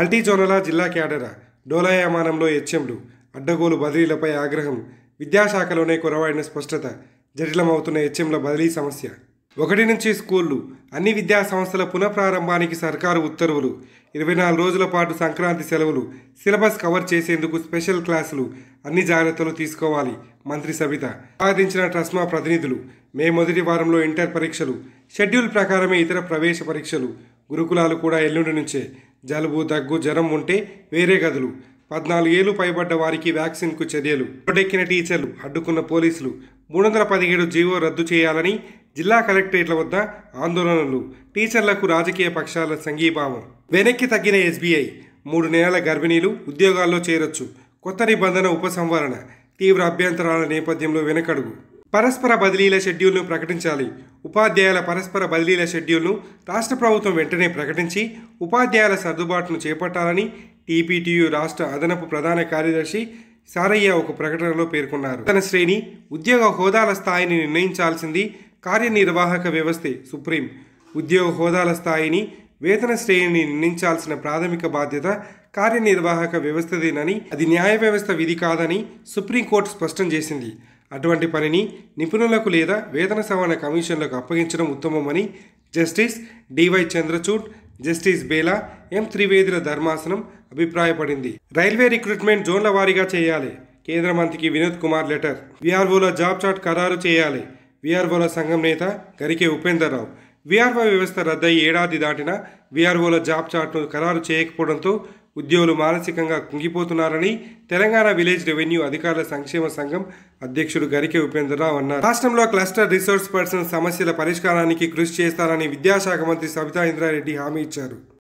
అల్టీజోనల జిల్లా క్యాడర్ డోలాయమానంలో హెచ్ఎంలు అడ్డగోలు బదిలీలపై ఆగ్రహం విద్యాశాఖలోనే కురవాడిన స్పష్టత జటిలమవుతున్న హెచ్ఎంల బదిలీ సమస్య ఒకటి నుంచి స్కూళ్ళు అన్ని విద్యా సంస్థల పునఃప్రారంభానికి సర్కారు ఉత్తర్వులు ఇరవై నాలుగు రోజుల పాటు సంక్రాంతి సెలవులు సిలబస్ కవర్ చేసేందుకు స్పెషల్ క్లాసులు అన్ని జాగ్రత్తలు తీసుకోవాలి మంత్రి సవిత ఆదించిన ట్రస్మా ప్రతినిధులు మే మొదటి వారంలో ఇంటర్ పరీక్షలు షెడ్యూల్ ప్రకారమే ఇతర ప్రవేశ పరీక్షలు గురుకులాలు కూడా ఎల్లుండి నుంచే జలుబు దగ్గు జ్వరం ఉంటే వేరే గదులు పద్నాలుగు ఏళ్ళు పైబడ్డ వారికి వ్యాక్సిన్కు చర్యలు రోడ్డెక్కిన టీచర్లు అడ్డుకున్న పోలీసులు మూడు వందల పదిహేడు జీవో రద్దు చేయాలని జిల్లా కలెక్టరేట్ల వద్ద ఆందోళనలు టీచర్లకు రాజకీయ పక్షాల సంఘీభావం వెనక్కి తగ్గిన ఎస్బీఐ మూడు నెలల గర్భిణీలు ఉద్యోగాల్లో చేరొచ్చు కొత్త నిబంధన ఉపసంహరణ తీవ్ర అభ్యంతరాల నేపథ్యంలో వెనకడుగు పరస్పర బదిలీల షెడ్యూల్ను ప్రకటించాలి ఉపాధ్యాయుల పరస్పర బదిలీల షెడ్యూల్ను రాష్ట్ర ప్రభుత్వం వెంటనే ప్రకటించి ఉపాధ్యాయుల సర్దుబాటును చేపట్టాలని టీపీటీయు రాష్ట్ర అదనపు ప్రధాన కార్యదర్శి సారయ్య ఒక ప్రకటనలో పేర్కొన్నారు తన శ్రేణి ఉద్యోగ హోదాల స్థాయిని నిర్ణయించాల్సింది కార్యనిర్వాహక వ్యవస్థే సుప్రీం ఉద్యోగ హోదాల స్థాయిని వేతన శ్రేణిని నిర్ణయించాల్సిన ప్రాథమిక బాధ్యత కార్యనిర్వాహక వ్యవస్థదేనని అది న్యాయ వ్యవస్థ విధి కాదని సుప్రీంకోర్టు స్పష్టం చేసింది అటువంటి పనిని నిపుణులకు లేదా వేతన సవరణ కమిషన్లకు అప్పగించడం ఉత్తమమని justice DY Chandrachud justice Bela M త్రివేదుల ధర్మాసనం అభిప్రాయపడింది రైల్వే రిక్రూట్మెంట్ జోన్ల వారీగా చేయాలి కేంద్ర మంత్రికి వినోద్ కుమార్ లెటర్ విఆర్ఓలో జాబ్ చాట్ ఖరారు చేయాలి విఆర్ఓల సంఘం నేత గరికే ఉపేందర్ రావు విఆర్ఓ వ్యవస్థ రద్దయి ఏడాది దాటిన విఆర్ఓల జాబ్ చాట్ను ఖరారు చేయకపోవడంతో ఉద్యోగులు మానసికంగా కుంగిపోతున్నారని తెలంగాణ విలేజ్ రెవెన్యూ అధికారుల సంక్షేమ సంఘం అధ్యక్షుడు గరికె ఉపేంద్రరావు అన్నారు రాష్ట్రంలో క్లస్టర్ రిసోర్స్ పర్సన్ సమస్యల పరిష్కారానికి కృషి చేస్తారని విద్యాశాఖ మంత్రి సబితా ఇంద్రారెడ్డి హామీ ఇచ్చారు